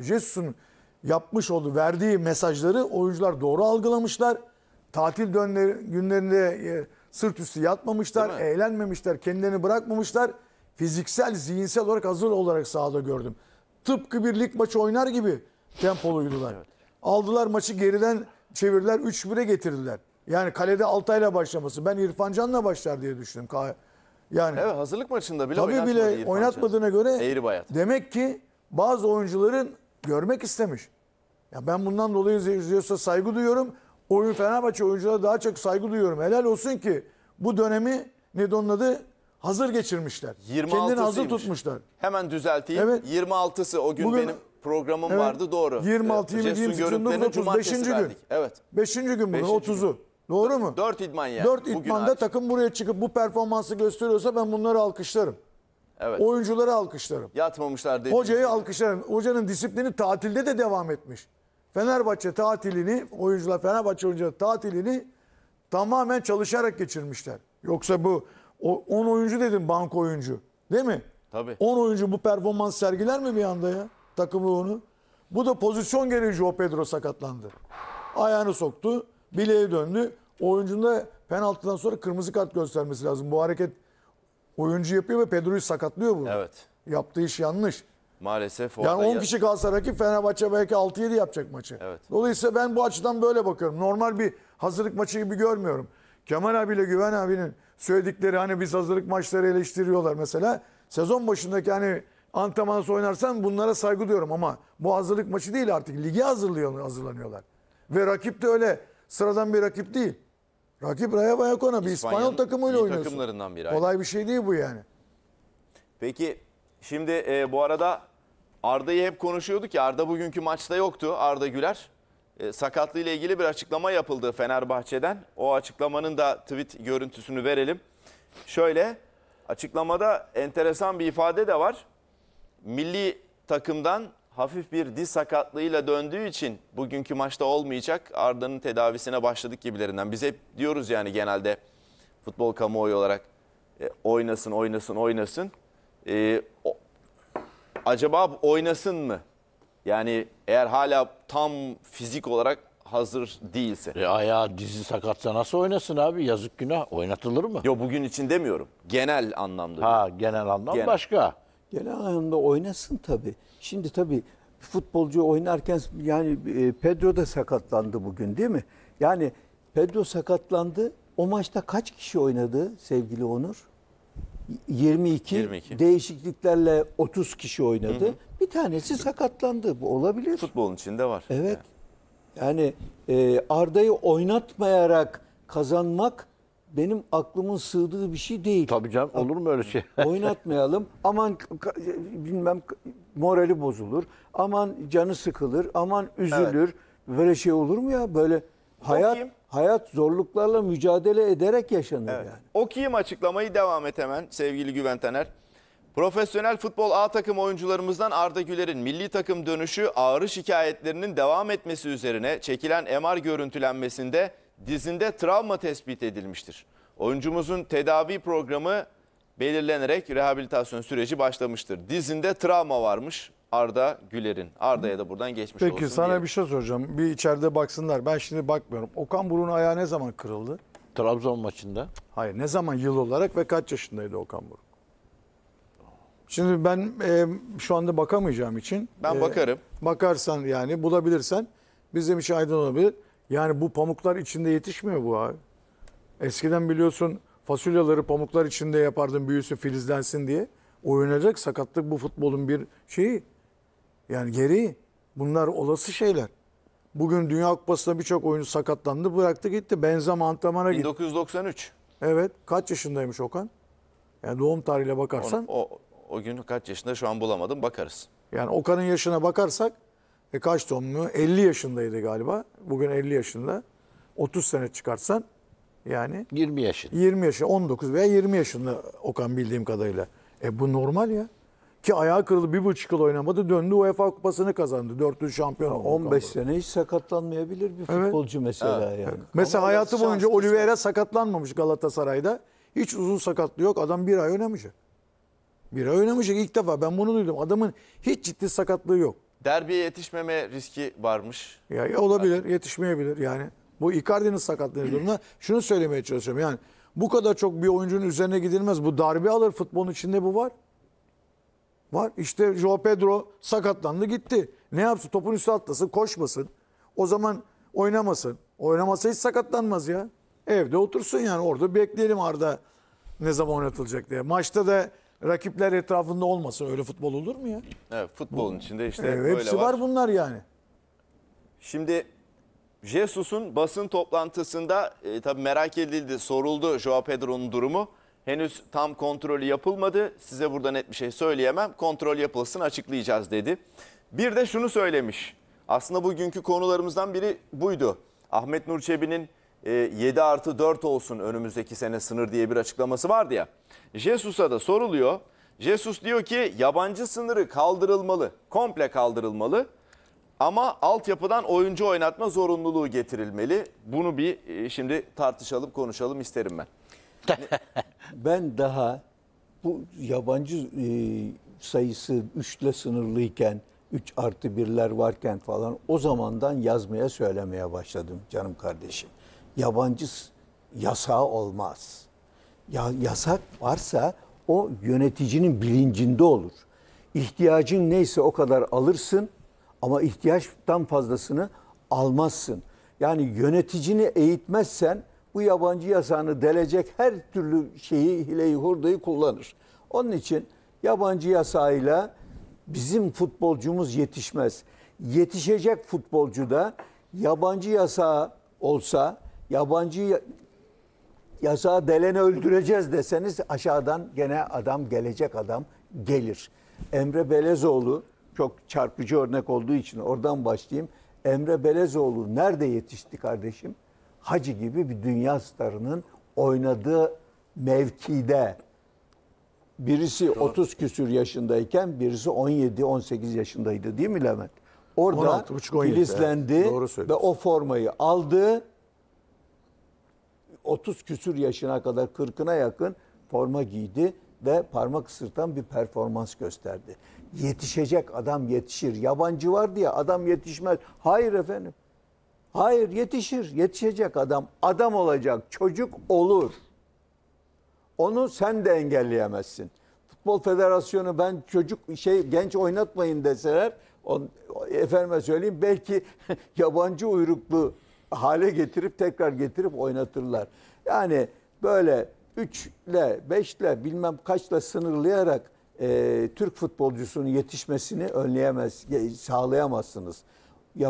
Jesus'un yapmış olduğu, verdiği mesajları oyuncular doğru algılamışlar. Tatil günlerinde e, sırt üstü yatmamışlar, eğlenmemişler, kendilerini bırakmamışlar. Fiziksel, zihinsel olarak hazır olarak sahada gördüm. Tıpkı bir lig maçı oynar gibi tempoluydular. evet. Aldılar maçı geriden çevirdiler, 3-1'e getirdiler. Yani kalede Altay'la başlaması. Ben İrfan Can'la başlar diye düşündüm. Yani Evet hazırlık maçında bile tabii oynatmadı bile oynatmadığına göre Eğri bayat. demek ki bazı oyuncuların görmek istemiş. Ya ben bundan dolayı izliyorsa saygı duyuyorum. Oyun Fenerbahçe oyunculara daha çok saygı duyuyorum. Helal olsun ki bu dönemi ne onun hazır geçirmişler. 26'sıymış. Kendini hazır tutmuşlar. Hemen düzelteyim. Evet. 26'sı o gün Bugün, benim programım evet, vardı doğru. 26, 20, 28, 29, 30, 5. gün. Evet. 5. gün bunu. 30'u. Doğru mu? 4 idman yani. 4 idmanda takım buraya çıkıp bu performansı gösteriyorsa ben bunları alkışlarım. Evet. Oyuncuları alkışlarım. Yatmamışlar dedi. Hocayı alkışlarım. Hocanın disiplini tatilde de devam etmiş. Fenerbahçe tatilini, oyuncular Fenerbahçe oyuncuları tatilini tamamen çalışarak geçirmişler. Yoksa bu 10 oyuncu dedim bank oyuncu. Değil mi? Tabii. 10 oyuncu bu performans sergiler mi bir anda ya? Takım ruhunu. Bu da pozisyon gereği o Pedro sakatlandı. Ayağını soktu. bileği döndü. Oyuncunda penaltıdan sonra kırmızı kart göstermesi lazım. Bu hareket oyuncu yapıyor ve Pedro'yu sakatlıyor bunu. Evet. Yaptığı iş yanlış. Maalesef Yani 10 kişi kalsa rakip Fenerbahçe belki 6-7 yapacak maçı. Evet. Dolayısıyla ben bu açıdan böyle bakıyorum. Normal bir hazırlık maçı gibi görmüyorum. Kemal abiyle Güven abinin söyledikleri hani biz hazırlık maçları eleştiriyorlar mesela. Sezon başındaki hani antrenmansı oynarsan bunlara saygı diyorum ama bu hazırlık maçı değil artık. Ligi hazırlıyor, hazırlanıyorlar. Ve rakip de öyle sıradan bir rakip değil. Rakip Rayo Vallecano bir İspanyol takımıyla iyi oynuyorsun. takımlarından biri, Kolay bir şey değil bu yani. Peki şimdi e, bu arada Arda'yı hep konuşuyorduk ya Arda bugünkü maçta yoktu Arda Güler. E, sakatlığı ile ilgili bir açıklama yapıldı Fenerbahçe'den. O açıklamanın da tweet görüntüsünü verelim. Şöyle açıklamada enteresan bir ifade de var. Milli takımdan hafif bir diz sakatlığıyla döndüğü için bugünkü maçta olmayacak. Arda'nın tedavisine başladık gibilerinden. Biz hep diyoruz yani genelde futbol kamuoyu olarak e, oynasın, oynasın, oynasın. E, o, acaba oynasın mı? Yani eğer hala tam fizik olarak hazır değilse. E ayağı dizi sakatsa nasıl oynasın abi? Yazık günah. Oynatılır mı? Yo bugün için demiyorum. Genel anlamda. Ha genel anlam genel. başka. Genel anlamda oynasın tabii. Şimdi tabii futbolcu oynarken yani e, Pedro da sakatlandı bugün değil mi? Yani Pedro sakatlandı. O maçta kaç kişi oynadı sevgili Onur? 22, 22. değişikliklerle 30 kişi oynadı. Hı hı. Bir tanesi sakatlandı. Bu olabilir. Futbolun içinde var. Evet. Yani, yani e, Arda'yı oynatmayarak kazanmak benim aklımın sığdığı bir şey değil. Tabii canım olur mu öyle şey? Oynatmayalım. Aman bilmem morali bozulur. Aman canı sıkılır. Aman üzülür. Evet. Böyle şey olur mu ya? Böyle hayat Bakayım. hayat zorluklarla mücadele ederek yaşanır evet. yani. Okuyayım açıklamayı devam et hemen sevgili Güven Taner. Profesyonel futbol A takım oyuncularımızdan Arda Güler'in milli takım dönüşü ağrı şikayetlerinin devam etmesi üzerine çekilen MR görüntülenmesinde dizinde travma tespit edilmiştir. Oyuncumuzun tedavi programı belirlenerek rehabilitasyon süreci başlamıştır. Dizinde travma varmış Arda Güler'in. Arda'ya da buradan geçmiş Peki, olsun. Peki sana diyelim. bir şey soracağım. Bir içeride baksınlar. Ben şimdi bakmıyorum. Okan Burun ayağı ne zaman kırıldı? Trabzon maçında. Hayır ne zaman yıl olarak ve kaç yaşındaydı Okan Burun? Şimdi ben e, şu anda bakamayacağım için. Ben e, bakarım. Bakarsan yani bulabilirsen bizim için aydın olabilir. Yani bu pamuklar içinde yetişmiyor bu abi. Eskiden biliyorsun fasulyeleri pamuklar içinde yapardın büyüsü filizlensin diye. Oynayacak sakatlık bu futbolun bir şeyi. Yani gereği. Bunlar olası şeyler. Bugün Dünya Kupası'nda birçok oyuncu sakatlandı bıraktı gitti. Benzema antrenmana gitti. 1993. Evet. Kaç yaşındaymış Okan? Yani doğum tarihine bakarsan. Onu, o, o gün kaç yaşında şu an bulamadım bakarız. Yani Okan'ın yaşına bakarsak e kaç tonlu? 50 yaşındaydı galiba. Bugün 50 yaşında. 30 sene çıkarsan yani 20 yaşında. 20 yaşında 19 veya 20 yaşında Okan bildiğim kadarıyla. E bu normal ya. Ki ayağı kırıldı bir buçuk yıl oynamadı döndü UEFA kupasını kazandı. Dörtlü şampiyon oldu. 15 sene hiç sakatlanmayabilir bir futbolcu evet. mesela evet. yani. Evet. Mesela Ama hayatı boyunca Oliveira sakatlanmamış Galatasaray'da. Hiç uzun sakatlığı yok. Adam bir ay oynamış Bir ay oynamış ilk defa. Ben bunu duydum. Adamın hiç ciddi sakatlığı yok derbiye yetişmeme riski varmış. Ya, ya olabilir, yetişmeyebilir yani. Bu Icardi'nin sakatlığı durumunda şunu söylemeye çalışıyorum. Yani bu kadar çok bir oyuncunun üzerine gidilmez. Bu darbe alır futbolun içinde bu var. Var. İşte Joao Pedro sakatlandı gitti. Ne yapsın? Topun üstü atlasın, koşmasın. O zaman oynamasın. Oynamasa hiç sakatlanmaz ya. Evde otursun yani orada bekleyelim Arda ne zaman oynatılacak diye. Maçta da rakipler etrafında olmasın. Öyle futbol olur mu ya? Evet, futbolun içinde işte evet, böyle hepsi var. var bunlar yani. Şimdi Jesus'un basın toplantısında e, tabii merak edildi, soruldu Joao Pedro'nun durumu. Henüz tam kontrolü yapılmadı. Size burada net bir şey söyleyemem. Kontrol yapılsın açıklayacağız dedi. Bir de şunu söylemiş. Aslında bugünkü konularımızdan biri buydu. Ahmet Nur Çebi'nin e, 7 artı 4 olsun önümüzdeki sene sınır diye bir açıklaması vardı ya. Jesus'a da soruluyor. Jesus diyor ki yabancı sınırı kaldırılmalı, komple kaldırılmalı. Ama altyapıdan oyuncu oynatma zorunluluğu getirilmeli. Bunu bir e, şimdi tartışalım, konuşalım isterim ben. ben daha bu yabancı e, sayısı 3 ile sınırlıyken, 3 artı 1'ler varken falan o zamandan yazmaya söylemeye başladım canım kardeşim yabancı yasağı olmaz. Ya yasak varsa o yöneticinin bilincinde olur. İhtiyacın neyse o kadar alırsın ama ihtiyaçtan fazlasını almazsın. Yani yöneticini eğitmezsen bu yabancı yasağını delecek her türlü şeyi, hileyi, hurdayı kullanır. Onun için yabancı yasağıyla bizim futbolcumuz yetişmez. Yetişecek futbolcu da yabancı yasağı olsa yabancı yasa deleni öldüreceğiz deseniz aşağıdan gene adam gelecek adam gelir. Emre Belezoğlu çok çarpıcı örnek olduğu için oradan başlayayım. Emre Belezoğlu nerede yetişti kardeşim? Hacı gibi bir dünya starının oynadığı mevkide birisi 30 küsür yaşındayken birisi 17-18 yaşındaydı değil mi Levent? Orada 16, 17, filizlendi ve o formayı aldı 30 küsür yaşına kadar 40'ına yakın forma giydi ve parmak ısırtan bir performans gösterdi. Yetişecek adam yetişir. Yabancı var diye adam yetişmez. Hayır efendim. Hayır yetişir. Yetişecek adam. Adam olacak. Çocuk olur. Onu sen de engelleyemezsin. Futbol Federasyonu ben çocuk şey genç oynatmayın deseler on, efendime söyleyeyim belki yabancı uyruklu hale getirip tekrar getirip oynatırlar. Yani böyle 3 ile 5 ile bilmem kaçla sınırlayarak e, Türk futbolcusunun yetişmesini önleyemez, sağlayamazsınız.